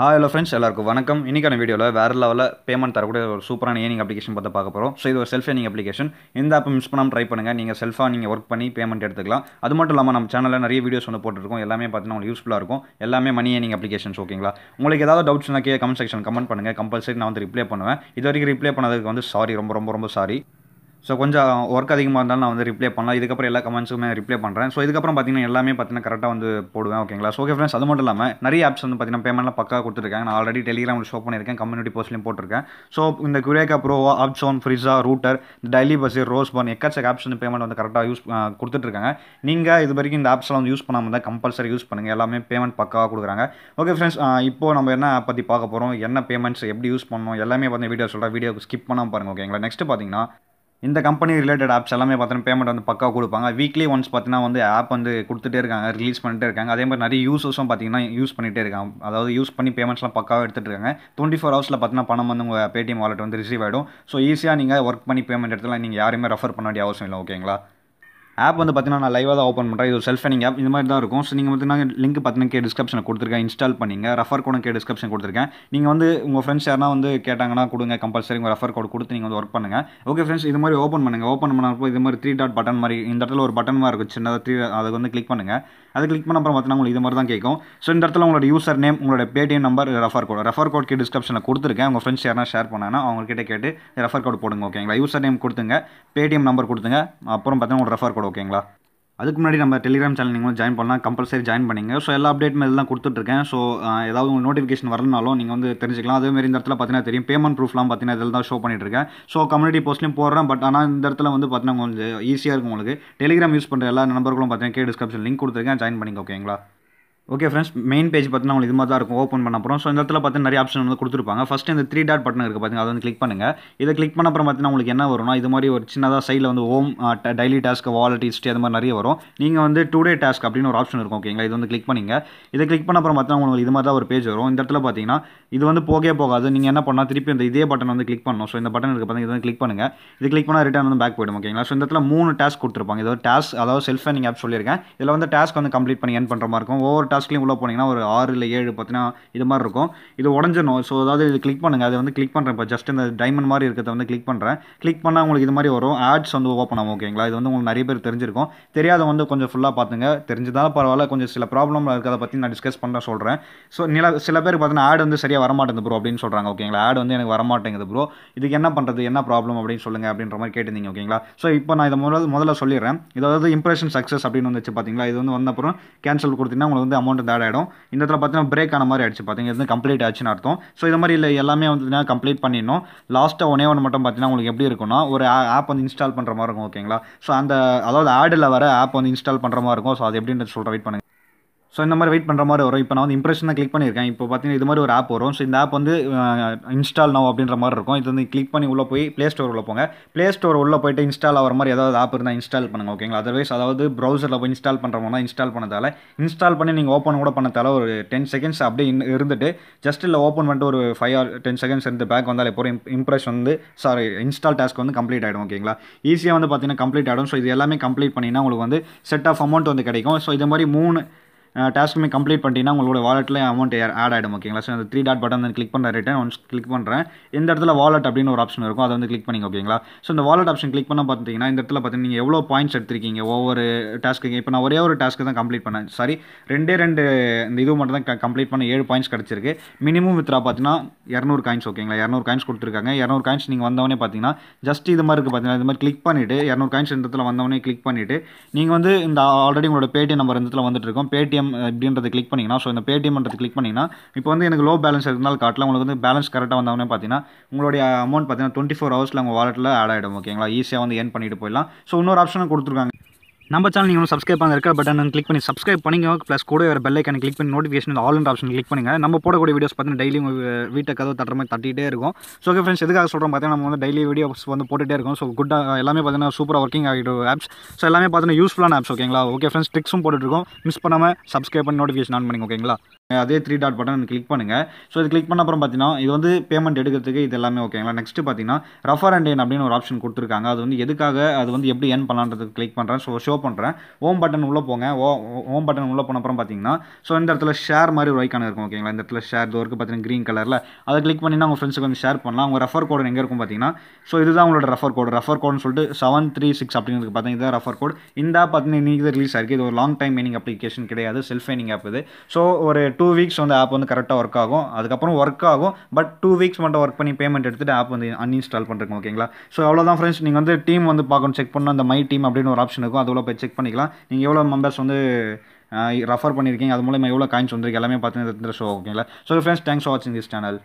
hi hello friends எல்லாருக்கும் வணக்கம் இன்றைக்கான வீடியோவில் வேறு லெவலில் பேமெண்ட் தரக்கூடிய ஒரு சூப்பரான ஏனிங் அப்ளிகேஷன் பார்த்து பார்க்க போகிறோம் ஸோ இது ஒரு செல்ஃப் ஏனிங் அப்ளிகேஷன் இந்த ஆப் மிஸ் பண்ணாமல் ட்ரை பண்ணுங்கள் நீங்கள் செல்ஃபாக நீங்கள் ஒர்க் பண்ணி பேமெண்ட் எடுத்துக்கலாம் அது மட்டும் இல்லாமல் நம்ம சேனலில் நிறைய வீடியோஸ் வந்து போட்டுருக்கோம் எல்லாமே பார்த்தீங்கன்னா உங்களுக்கு யூஸ்ஃபுல்லாக இருக்கும் எல்லாமே மணி ஏனிங் அப்ளிகேஷன்ஸ் ஓகேங்களா உங்களுக்கு ஏதாவது டவுட்ஸ்னா கே கமெண்ட் செக்ஷன் கமெண்ட் பண்ணுங்கள் கம்பல்சரி நான் வந்து ரிப்ளை பண்ணுவேன் இது வரைக்கும் ரிப்ளை பண்ணதுக்கு வந்து சாரி ரொம்ப ரொம்ப ரொம்ப சாரி ஸோ கொஞ்சம் ஒர்க் அதிகமாக இருந்தாலும் நான் வந்து ரிப்ளை பண்ணலாம் இதுக்கப்புறம் எல்லா கமெண்ட்ஸுமே ரிப்ளே பண்ணுறேன் ஸோ இதுக்கப்புறம் பார்த்தீங்கன்னா எல்லாமே பார்த்தீங்கன்னா கரெக்டாக வந்து போடுவேன் ஓகேங்களா ஸோ ஓகே ஃப்ரெண்ட்ஸ் அது மட்டும் இல்லாமல் நிறைய ஆப்ஸ் வந்து பார்த்தீங்கன்னா பேமெண்ட்லாம் பக்கா கொடுத்துருக்காங்க நான் ஆல்ரெடி டெலிகிராமில் ஷோ பண்ணியிருக்கேன் கம்யூனிட்டி போஸ்ட்லையும் போட்டிருக்கேன் ஸோ இந்த குரேக்கா ப்ரோ ஆப்சோன் ஃப்ரிஸா ரூட்டர் டெய்லி பஸ் ரோஸ் பர்ன் எக்கச்சக்க ஆப்ஸ் வந்து பேமெண்ட் வந்து கரெக்டாக யூஸ் கொடுத்துட்ருக்காங்க நீங்கள் இது வரைக்கும் இந்த ஆப்ஸ்லாம் வந்து யூஸ் பண்ணாமல் தான் கம்பல்சரி யூஸ் பண்ணுங்கள் எல்லாமே பேமெண்ட் பக்காக கொடுக்குறாங்க ஓகே ஃப்ரெண்ட்ஸ் இப்போ நம்ம என்ன ஆப் பற்றி பார்க்க போகிறோம் என்ன பேமெண்ட்ஸ் எப்படி யூஸ் பண்ணணும் எல்லாமே பார்த்தீங்கன்னா வீடியோ சொல்கிறேன் வீடியோ ஸ்கிப் பண்ணாமல் பாருங்கள் ஓகேங்களா நெக்ஸ்ட் பார்த்தீங்கன்னா இந்த கம்பெனி ரிலேட்டட் ஆப்ஸ் எல்லாமே பார்த்தீங்கன்னா பேமெண்ட் வந்து பக்காக கொடுப்பாங்க வீக்லி ஒன்ஸ் பார்த்தீங்கன்னா வந்து ஆப் வந்து கொடுத்துட்டே இருக்காங்க ரிலீஸ் பண்ணிட்டே இருக்காங்க அதே மாதிரி நிறைய யூசர்ஸும் பார்த்தீங்கன்னா யூஸ் பண்ணிகிட்டே இருக்காங்க அதாவது யூஸ் பண்ணி பேமெண்ட்ஸ்லாம் பக்காவாக எடுத்துகிட்டு இருக்காங்க டுவெண்ட்டி ஃபோர் ஹவர்ஸில் பார்த்தீங்கன்னா பணம் வந்து உங்கள் பேடிஎம் வாலெட் வந்து ரிசீவ் ஆகிடும் ஸோ ஈஸியாக நீங்கள் ஒர்க் பண்ணி பேமெண்ட் எடுத்துலாம் நீங்கள் யாருமே ரெஃபர் பண்ண வேண்டிய அவசியம் இல்லை ஓகேங்களா ஆப் வந்து பார்த்தீங்கன்னா நான் லைவாக தான் ஓப்பன் பண்ணுறேன் இது ஒரு செல்ஃபனிங் ஆப் இந்த மாதிரி தான் இருக்கும் ஸோ நீங்கள் பார்த்தீங்கன்னா லிங்க் பார்த்தீங்கன்னா கே டிஸ்கிரிப்ஷனில் கொடுத்துருக்கேன் இன்ஸ்டால் பண்ணிங்க ரெஃபர் கோடும் கே டிஸ்கிரிப்ஷன் கொடுத்துருக்கேன் நீங்கள் வந்து உங்கள் ஃப்ரெண்ட்ஸ் யாரா வந்து கேட்டாங்கன்னா கொடுங்க கம்பல்சரி உங்கள் ரெஃபர் கோட் கொடுத்து நீங்கள் வந்து ஒர்க் பண்ணுங்கள் ஓகே ஃப்ரெண்ட்ஸ் இது மாதிரி ஓப்பன் பண்ணுங்கள் ஓப்பன் பண்ணுறப்போ இது மாதிரி த்ரீ டாட் பட்டன் மாதிரி இந்த இடத்துல ஒரு பட்டன் மாதிரி இருக்கும் சின்னதாக த்ரீ அதை வந்து கிளிக் பண்ணுங்கள் அது கிளிக் பண்ண அப்புறம் பார்த்தீங்கன்னா உங்களுக்கு இது மாதிரி தான் கேட்கும் ஸோ இந்த இடத்துல உங்களோட யூசர் நேம் உங்களோட Paytm number refer code refer code கே டிஸ்கிரிப்ஷனில் கொடுத்துருக்கேன் உங்கள் ஃப்ரெண்ட்ஸ் யாரா ஷேர் பண்ணாங்கன்னா கிட்டே கேட்டு ரெஃபர் கோட் போடுங்க ஓகேங்களா யூசர் நேம் கொடுத்துங்க பேடிஎம் நம்பர் கொடுத்துங்க அப்புறம் பார்த்தீங்கன்னா உங்களோட ரெஃபர் கோட் ஓகேங்களா அதுக்கு முன்னாடி நம்ம டெலிகிராம் சேனல் நீங்களும் ஜாயின் பண்ணலாம் கம்பல்சரி ஜாயின் பண்ணிங்க ஸோ எல்லா அப்டேட் மாதிரி தான் கொடுத்துட்ருக்கேன் ஸோ ஏதாவது உங்களுக்கு நோட்டிஃபிகேஷன் வரலனாலும் நீங்கள் வந்து தெரிஞ்சிக்கலாம் மாதிரி இந்த இடத்துல பார்த்தீங்கன்னா தெரியும் பேமெண்ட் ப்ரூஃப்லாம் பார்த்தீங்கன்னா இதில் தான் ஷோ பண்ணிட்டுருக்கேன் ஸோ கம்யூனிட்டி போஸ்ட்லையும் போடுறேன் பட் ஆனால் இந்த இடத்துல வந்து பார்த்தீங்கன்னா கொஞ்சம் ஈஸியாக இருக்கும் உங்களுக்கு டெலிகிராம் யூஸ் பண்ணுற எல்லா நம்பர்களும் பார்த்தீங்கன்னா கே டிஸ்கிரிப்ஷன் லிங்க் கொடுத்துருக்கேன் ஜாயின் பண்ணிங்க ஓகேங்களா ஓகே ஃப்ரெண்ட்ஸ் மெயின் பேஜ் பார்த்தீங்கன்னா உங்களுக்கு இது மாதிரி தான் இருக்கும் ஓப்பன் பண்ண அப்புறம் ஸோ இந்த இடத்துல பார்த்து நிறைய ஆப்ஷன் வந்து கொடுத்துருப்பாங்க ஃபஸ்ட்டு இந்த த்ரீ டாட் பட்டன் இருக்குது பார்த்திங்க அதை வந்து கிளிக் பண்ணுங்கள் இதை கிளிக் பண்ண அப்புறம் பார்த்தீங்கன்னா உங்களுக்கு என்ன வரும்னா இது மாதிரி ஒரு சின்னதாக சைடில் வந்து home daily task wallet history அது மாதிரி நிறைய வரும் நீங்கள் வந்து டூ டே டாஸ்க் அப்படின்னு ஒரு ஆப்ஷன் இருக்கும் ஓகேங்களா இது வந்து கிளிக் பண்ணிங்க இதை கிளிக் பண்ண அப்புறம் பார்த்தீங்கன்னா உங்களுக்கு இது மாதிரி தான் ஒரு பேஜ் வரும் இந்த இடத்துல பார்த்தீங்கன்னா இது வந்து போகவே போகாது நீங்கள் என்ன பண்ணால் திருப்பி இந்த இதே பட்டன் வந்து கிளிக் பண்ணணும் ஸோ இந்த பட்டன் இருக்குது பார்த்தீங்க இது வந்து கிளிக் பண்ணுங்கள் இது கிளிக் பண்ணால் ரிட்டர்ன் வந்து பேக் போய்டும் ஓகேங்களா ஸோ இந்த இடத்துல மூணு டாஸ்க் கொடுத்துருப்பாங்க இது ஒரு டாஸ்க் அதாவது செல்ஃப் நீங்கள் ஆப் சொல்லியிருக்கேன் இதில் வந்து டாஸ்க் வந்து கம்ப்ளீட் பண்ணி என் பண்ணுற மாதிரி இருக்கும் ஒவ்வொரு டாஸ்க் டாஸ்க்லேயும் உள்ளே போனீங்கன்னா ஒரு ஆறு இல்லை ஏழு பார்த்தீங்கன்னா இது மாதிரி இருக்கும் இது உடஞ்சிடணும் ஸோ அதாவது இது கிளிக் பண்ணுங்கள் அதை வந்து கிளிக் பண்ணுறேன் இப்போ ஜஸ்ட் இந்த டைமண்ட் மாதிரி இருக்கிறத வந்து கிளிக் பண்ணுறேன் கிளிக் பண்ணால் உங்களுக்கு இது மாதிரி வரும் ஆட்ஸ் வந்து ஓப்பன் ஆகும் ஓகேங்களா இது வந்து உங்களுக்கு நிறைய பேர் தெரிஞ்சிருக்கும் தெரியாத வந்து கொஞ்சம் ஃபுல்லாக பார்த்துங்க தெரிஞ்சதால் பரவாயில்ல கொஞ்சம் சில ப்ராப்ளம் இருக்கிறத பற்றி நான் டிஸ்கஸ் பண்ண சொல்கிறேன் ஸோ நில சில பேர் பார்த்தீங்கன்னா ஆட் வந்து சரியாக வரமாட்டேங்குது ப்ரோ அப்படின்னு சொல்கிறாங்க ஓகேங்களா ஆட் வந்து எனக்கு வரமாட்டேங்குது ப்ரோ இதுக்கு என்ன பண்ணுறது என்ன ப்ராப்ளம் அப்படின்னு சொல்லுங்கள் அப்படின்ற மாதிரி கேட்டிருந்தீங்க ஓகேங்களா ஸோ இப்போ நான் இதை முதல்ல முதல்ல சொல்லிடுறேன் இதாவது இம்ப்ரெஷன் சக்ஸஸ் அப்படின்னு வந்துச்சு பார்த்தீங்களா இது வந்து வந்த அப்புறம் கேன்சல் கொடுத்தீங்கன்னா உங்களுக்கு வந்து அமௌண்ட் ஆட் ஆகிடும் இந்த இடத்துல பார்த்தீங்கன்னா பிரேக் ஆன மாதிரி ஆயிடுச்சு பார்த்தீங்க இது கம்ப்ளீட் ஆச்சுன்னு அர்த்தம் ஸோ இது மாதிரி இல்லை எல்லாமே வந்து கம்ப்ளீட் பண்ணிடணும் லாஸ்ட்டாக ஒன்னே ஒன்று மட்டும் பார்த்தீங்கன்னா உங்களுக்கு எப்படி இருக்கும்னா ஒரு ஆப் வந்து இன்ஸ்டால் பண்ணுற மாதிரி இருக்கும் ஓகேங்களா ஸோ அந்த அதாவது ஆடில் வர ஆப் வந்து இன்ஸ்டால் பண்ணுற மாதிரி இருக்கும் ஸோ அது எப்படின்னு சொல்கிற வெயிட் பண்ணுங்கள் ஸோ இந்த மாதிரி வெயிட் பண்ணுற மாதிரி வரும் இப்போ நான் வந்து தான் கிளிக் பண்ணியிருக்கேன் இப்போ பார்த்தீங்கன்னா இது மாதிரி ஒரு ஆப் வரும் ஸோ இந்த ஆப் வந்து இன்ஸ்டால் நோ அப்படின்ற மாதிரி இருக்கும் இது வந்து கிளிக் பண்ணி உள்ளே போய் ப்ளே ஸ்டோர் உள்ள போங்க ப்ளே ஸ்டோர் உள்ளே போயிட்டு இன்ஸ்டால் ஆகிற மாதிரி ஏதாவது ஆப் இருந்தால் இன்ஸ்டால் பண்ணுங்கள் ஓகேங்களா அதர்வைஸ் அதாவது ப்ரௌசரில் போய் இன்ஸ்டால் பண்ணுற மாதிரி இன்ஸ்டால் பண்ணதால் இன்ஸ்டால் பண்ணி நீங்கள் ஓப்பன் கூட பண்ணதால ஒரு டென் செகண்ட்ஸ் அப்படியே இருந்துட்டு ஜஸ்ட் இல்லை ஓப்பன் பண்ணிட்டு ஒரு ஃபைவ் ஆர் டென் செகண்ட்ஸ் இருந்து பேக் வந்தாலே எப்போ இம்ப்ரெஷன் வந்து சாரி இன்ஸ்டால் டாஸ்க் வந்து கம்ப்ளீட் ஆகிடும் ஓகேங்களா ஈஸியாக வந்து பார்த்தீங்கன்னா கம்ப்ளீட் ஆகிடும் ஸோ இது எல்லாமே கம்ப்ளீட் பண்ணிங்கன்னா உங்களுக்கு வந்து செட் ஆஃப் அமௌண்ட் வந்து கிடைக்கும் ஸோ இது மாதிரி மூணு டாஸ்க்குமே கம்ப்ளீட் பண்ணிட்டீங்கன்னா உங்களோட வாலெட்டில் அமௌண்ட் ஆட் ஆகிடும் ஓகேங்களா ஸோ அந்த த்ரீ டாட் பட்டன் வந்து கிளிக் பண்ணுற ரிட்டன் ஒன்ஸ் கிளிக் பண்ணுறேன் இந்த இடத்துல வாலெட் அப்படின்னு ஒரு ஆப்ஷன் இருக்கும் அதை வந்து கிளிக் பண்ணிங்க ஓகேங்களா ஸோ இந்த வாலெட் ஆப்ஷன் கிளிக் பண்ண பார்த்தீங்கன்னா இந்த இடத்துல பார்த்தீங்கன்னா நீங்கள் எவ்வளோ பாயிண்ட்ஸ் எடுத்திருக்கீங்க ஒவ்வொரு டாஸ்க்கு இப்போ நான் ஒரே ஒரு டாஸ்க்கு தான் கம்ப்ளீட் பண்ணேன் சாரி ரெண்டே ரெண்டு இந்த இது மட்டும் தான் கம்ப்ளீட் பண்ண ஏழு பாயிண்ட்ஸ் கிடச்சிருக்கு மினிமம் வித்ரா பார்த்தீங்கன்னா இரநூறு காயின்ஸ் ஓகேங்களா இரநூறு காயின்ஸ் கொடுத்துருக்காங்க இரநூறு காயின்ஸ் நீங்கள் வந்தவனே பார்த்தீங்கன்னா ஜஸ்ட் இது மாதிரி இருக்குது பார்த்தீங்கன்னா இது மாதிரி கிளிக் பண்ணிவிட்டு இரநூறு காயின்ஸ் இந்த இடத்துல வந்தவனே கிளிக் பண்ணிவிட்டு நீங்கள் வந்து இந்த ஆல்ரெடி உங்களோட பேடிஎம் நம்பர் இந்த இடத்துல வந்துட்டு இருக்கோம் பேடிஎம் பேடிஎம் அப்படின்றத கிளிக் பண்ணிங்கன்னா ஸோ இந்த பேடிஎம்ன்றது கிளிக் பண்ணிங்கன்னா இப்போ வந்து எனக்கு லோ பேலன்ஸ் இருந்தாலும் காட்டலாம் உங்களுக்கு வந்து பேலன்ஸ் கரெக்டாக வந்தவொடனே பார்த்தீங்கன்னா உங்களுடைய அமௌண்ட் பார்த்தீங்கன்னா டுவெண்ட்டி ஃபோர் ஹவர்ஸில் உங்கள் வாலெட்டில் ஆட் ஆகிடும் ஓகேங்களா ஈஸியாக வந்து ஏன் பண்ணிட்டு போயிடலாம் ஸோ இன்னொரு ஆப்ஷனும் கொடுத்துருக்காங்க நம்ம சேனல் நீங்கள் சப்ஸ்கிரைப் பண்ண இருக்கிற பட்டன் கிளிக் பண்ணி சப்ஸ்கிரைப் பண்ணிங்க ப்ளஸ் கூட ஒரு பெல் ஐக்கான கிளிக் பண்ணி நோட்டிஃபிகேஷன் ஆல் இண்ட் ஆப்ஷன் கிளிக் பண்ணுங்கள் நம்ம போடக்கூடிய வீடியோஸ் பார்த்தீங்கன்னா டெய்லி வீட்டை கதவு தட்டுற மாதிரி தட்டிகிட்டே இருக்கும் ஸோ ஓகே ஃப்ரெண்ட்ஸ் எதுக்காக சொல்கிறோம் பார்த்தீங்கன்னா நம்ம வந்து டெய்லி வீடியோஸ் வந்து போட்டுகிட்டே இருக்கும் ஸோ குட்டாக எல்லாமே பார்த்தீங்கன்னா சூப்பராக ஒர்க்கிங் ஆகிட்டு ஆப்ஸ் ஸோ எல்லாமே பார்த்தீங்கன்னா யூஸ்ஃபுல்லான ஆப்ஸ் ஓகேங்களா ஓகே ஃப்ரெண்ட்ஸ் ட்ரிக்ஸும் போட்டுருக்கோம் மிஸ் பண்ணாமல் சப்ஸ்கிரைப் பண்ணி நோட்டிஃபிகேஷன் ஆன் பண்ணிங்க ஓகேங்களா அதே த்ரீ டாட் பட்டன் கிளிக் பண்ணுங்கள் ஸோ இது கிளிக் பண்ண அப்புறம் பார்த்தீங்கன்னா இது வந்து பேமெண்ட் எடுக்கிறதுக்கு இது எல்லாமே ஓகேங்களா நெக்ஸ்ட் பார்த்தீங்கன்னா ரஃபர் அண்ட் என் அப்படின்னு ஒரு ஆப்ஷன் கொடுத்துருக்காங்க அது வந்து எதுக்காக அது வந்து எப்படி ஏன் பண்ணலான்றது கிளிக் பண்ணுறேன் ஸோ ஷோ பண்ணுறேன் ஓம் பட்டன் உள்ளே போங்க ஓ ஓம் பட்டன் உள்ளே போன அப்புறம் பார்த்தீங்கன்னா ஸோ இந்த இடத்துல ஷேர் மாதிரி ஒரு ஐக்கான இருக்கும் ஓகேங்களா இந்த இடத்துல ஷேர் இது பார்த்தீங்கன்னா க்ரீன் கலரில் அதை கிளிக் பண்ணினா உங்கள் ஃப்ரெண்ட்ஸுக்கு வந்து ஷேர் பண்ணலாம் உங்கள் ரெஃபர் கோடு எங்கே இருக்கும் பார்த்தீங்கன்னா ஸோ இதுதான் உங்களோட ரெஃபர் கோடு ரெஃபர் கோடுன்னு சொல்லிட்டு செவன் த்ரீ சிக்ஸ் அப்படிங்கிறது பார்த்தீங்கன்னா ரெஃபர் கோடு இந்த ஆப் பார்த்தீங்கன்னா இன்றைக்கி ரிலீஸ் ஆகிருக்கு இது ஒரு லாங் டைம் மீனிங் அப்ளிகேஷன் கிடையாது செல்ஃப் மீனிங் ஆப் இது ஸோ ஒரு டூ வீக்ஸ் வந்து ஆப் வந்து கரெக்டாக ஒர்க் ஆகும் அதுக்கப்புறம் ஒர்க் ஆகும் பட் டூ வீக்ஸ் மட்டும் ஒர்க் பண்ணி பேமெண்ட் எடுத்துகிட்டு ஆப் வந்து அன்இன்ஸ்டால் பண்ணுறோம் ஓகேங்களா ஸோ அவ்வளோதான் ஃப்ரெண்ட்ஸ் நீங்கள் வந்து டீம் வந்து பார்க்கணும் செக் பண்ணால் அந்த மை டீம் அப்படின்னு ஒரு ஆப்ஷன் இருக்கும் அதுக்குள்ளே போய் செக் பண்ணிக்கலாம் நீங்கள் எவ்வளோ மெம்பர்ஸ் வந்து ரெஃபர் பண்ணியிருக்கீங்க அது மூலமாக எவ்வளோ காயின்ஸ் வந்துருக்கு எல்லாமே பார்த்துன்னு ஷோ ஓகேங்களா ஸோ ஃப்ரெண்ட்ஸ் தேங்க்ஸ் ஃபார் வாட்சிங் திஸ் சேனல்